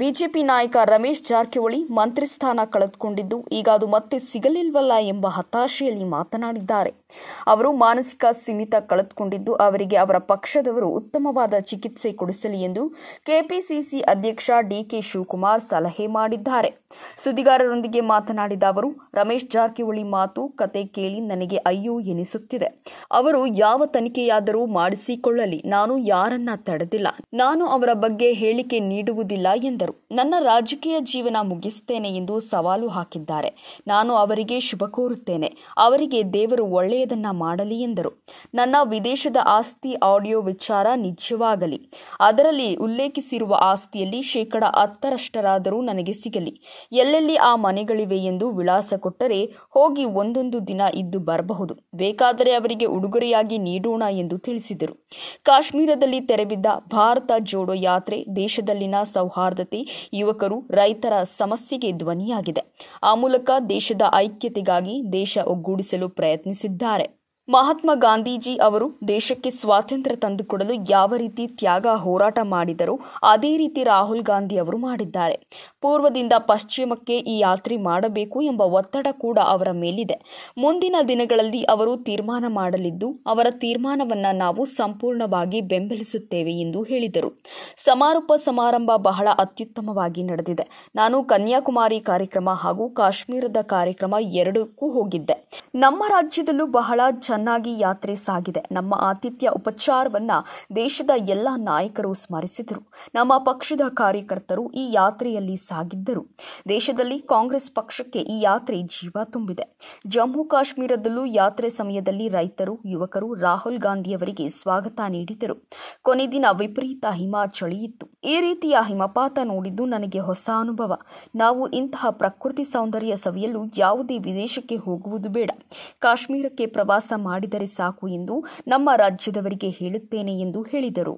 BJP ನಾಯಕ ರಮೇಶ್ ಜಾರಕಿಹೊಳಿ ಮಂತ್ರಿ ಸ್ಥಾನ ಕಳೆದುಕೊಂಡಿದ್ದು ಈಗ ಅದು ಮತ್ತೆ ಸಿಗಲಿಲ್ವಲ್ಲ ಎಂಬ ಹತಾಶೆಯಲ್ಲಿ ಮಾತನಾಡಿದ್ದಾರೆ ಅವರು ಮಾನಸಿಕ ಸೀಮಿತ ಕಳೆದುಕೊಂಡಿದ್ದು ಅವರಿಗೆ ಅವರ ಪಕ್ಷದವರು ಉತ್ತಮವಾದ ಚಿಕಿತ್ಸೆ ಕೊಡಿಸಲಿ ಎಂದು ಕೆಪಿಸಿಸಿ ಅಧ್ಯಕ್ಷ ಡಿಕೆ ಶಿವಕುಮಾರ್ ಸಲಹೆ ಮಾಡಿದ್ದಾರೆ ಸುದ್ದಿಗಾರರೊಂದಿಗೆ ಮಾತನಾಡಿದ ಅವರು ರಮೇಶ್ ಜಾರಕಿಹೊಳಿ ಮಾತು ಕತೆ ಕೇಳಿ ನನಗೆ ಅಯ್ಯೋ ಎನಿಸುತ್ತಿದೆ ಅವರು ಯಾವ ತನಿಖೆಯಾದರೂ ಮಾಡಿಸಿಕೊಳ್ಳಲಿ ನಾನು ಯಾರನ್ನ ತಡೆದಿಲ್ಲ ನಾನು ಅವರ ಬಗ್ಗೆ ಹೇಳಿಕೆ ನೀಡುವುದಿಲ್ಲ ಎಂದರು ನನ್ನ ರಾಜಕೀಯ ಜೀವನ ಮುಗಿಸುತ್ತೇನೆ ಎಂದು ಸವಾಲು ಹಾಕಿದ್ದಾರೆ ನಾನು ಅವರಿಗೆ ಶುಭ ಕೋರುತ್ತೇನೆ ಅವರಿಗೆ ದೇವರು ಒಳ್ಳೆಯದನ್ನ ಮಾಡಲಿ ಎಂದರು ನನ್ನ ವಿದೇಶದ ಆಸ್ತಿ ಆಡಿಯೋ ವಿಚಾರ ನಿಜವಾಗಲಿ ಅದರಲ್ಲಿ ಉಲ್ಲೇಖಿಸಿರುವ ಆಸ್ತಿಯಲ್ಲಿ ಶೇಕಡ ಹತ್ತರಷ್ಟರಾದರೂ ನನಗೆ ಸಿಗಲಿ ಎಲ್ಲೆಲ್ಲಿ ಆ ಮನೆಗಳಿವೆ ಎಂದು ವಿಳಾಸ ಕೊಟ್ಟರೆ ಹೋಗಿ ಒಂದೊಂದು ದಿನ ಇದ್ದು ಬರಬಹುದು ಬೇಕಾದರೆ ಅವರಿಗೆ ಉಡುಗೊರೆಯಾಗಿ ನೀಡೋಣ ಎಂದು ತಿಳಿಸಿದರು ಕಾಶ್ಮೀರದಲ್ಲಿ ತೆರೆಬಿದ್ದ ಭಾರತ ಜೋಡೋ ಯಾತ್ರೆ ದೇಶದಲ್ಲಿನ ಸೌಹಾರ್ದತೆ ಯುವಕರು ರೈತರ ಸಮಸ್ಯೆಗೆ ಧ್ವನಿಯಾಗಿದೆ ಆ ಮೂಲಕ ದೇಶದ ಐಕ್ಯತೆಗಾಗಿ ದೇಶ ಒಗ್ಗೂಡಿಸಲು ಪ್ರಯತ್ನಿಸಿದ್ದಾರೆ ಮಹಾತ್ಮ ಗಾಂಧೀಜಿ ಅವರು ದೇಶಕ್ಕೆ ಸ್ವಾತಂತ್ರ್ಯ ತಂದುಕೊಡಲು ಯಾವ ರೀತಿ ತ್ಯಾಗ ಹೋರಾಟ ಮಾಡಿದರೋ ಅದೇ ರೀತಿ ರಾಹುಲ್ ಗಾಂಧಿ ಅವರು ಮಾಡಿದ್ದಾರೆ ಪೂರ್ವದಿಂದ ಪಶ್ಚಿಮಕ್ಕೆ ಈ ಯಾತ್ರೆ ಮಾಡಬೇಕು ಎಂಬ ಒತ್ತಡ ಕೂಡ ಅವರ ಮೇಲಿದೆ ಮುಂದಿನ ದಿನಗಳಲ್ಲಿ ಅವರು ತೀರ್ಮಾನ ಮಾಡಲಿದ್ದು ಅವರ ತೀರ್ಮಾನವನ್ನು ನಾವು ಸಂಪೂರ್ಣವಾಗಿ ಬೆಂಬಲಿಸುತ್ತೇವೆ ಎಂದು ಹೇಳಿದರು ಸಮಾರೋಪ ಸಮಾರಂಭ ಬಹಳ ಅತ್ಯುತ್ತಮವಾಗಿ ನಡೆದಿದೆ ನಾನು ಕನ್ಯಾಕುಮಾರಿ ಕಾರ್ಯಕ್ರಮ ಹಾಗೂ ಕಾಶ್ಮೀರದ ಕಾರ್ಯಕ್ರಮ ಎರಡಕ್ಕೂ ಹೋಗಿದ್ದೆ ನಮ್ಮ ರಾಜ್ಯದಲ್ಲೂ ಬಹಳ ಚೆನ್ನಾಗಿ ಯಾತ್ರೆ ಸಾಗಿದೆ ನಮ್ಮ ಆತಿಥ್ಯ ಉಪಚಾರವನ್ನ ದೇಶದ ಎಲ್ಲ ನಾಯಕರು ಸ್ಮರಿಸಿದರು ನಮ್ಮ ಪಕ್ಷದ ಕಾರ್ಯಕರ್ತರು ಈ ಯಾತ್ರೆಯಲ್ಲಿ ಸಾಗಿದ್ದರು ದೇಶದಲ್ಲಿ ಕಾಂಗ್ರೆಸ್ ಪಕ್ಷಕ್ಕೆ ಈ ಯಾತ್ರೆ ಜೀವ ತುಂಬಿದೆ ಜಮ್ಮು ಕಾಶ್ಮೀರದಲ್ಲೂ ಯಾತ್ರೆ ಸಮಯದಲ್ಲಿ ರೈತರು ಯುವಕರು ರಾಹುಲ್ ಗಾಂಧಿಯವರಿಗೆ ಸ್ವಾಗತ ನೀಡಿದರು ಕೊನೆ ದಿನ ವಿಪರೀತ ಹಿಮ ಚಳಿಯಿತ್ತು ಈ ರೀತಿಯ ಹಿಮಪಾತ ನೋಡಿದ್ದು ನನಗೆ ಹೊಸ ಅನುಭವ ನಾವು ಇಂತಹ ಪ್ರಕೃತಿ ಸೌಂದರ್ಯ ಸವಿಯಲು ಯಾವುದೇ ವಿದೇಶಕ್ಕೆ ಹೋಗುವುದು ಬೇಡ ಕಾಶ್ಮೀರಕ್ಕೆ ಪ್ರವಾಸ ಮಾಡಿದರೆ ಸಾಕು ಎಂದು ನಮ್ಮ ರಾಜ್ಯದವರಿಗೆ ಹೇಳುತ್ತೇನೆ ಎಂದು ಹೇಳಿದರು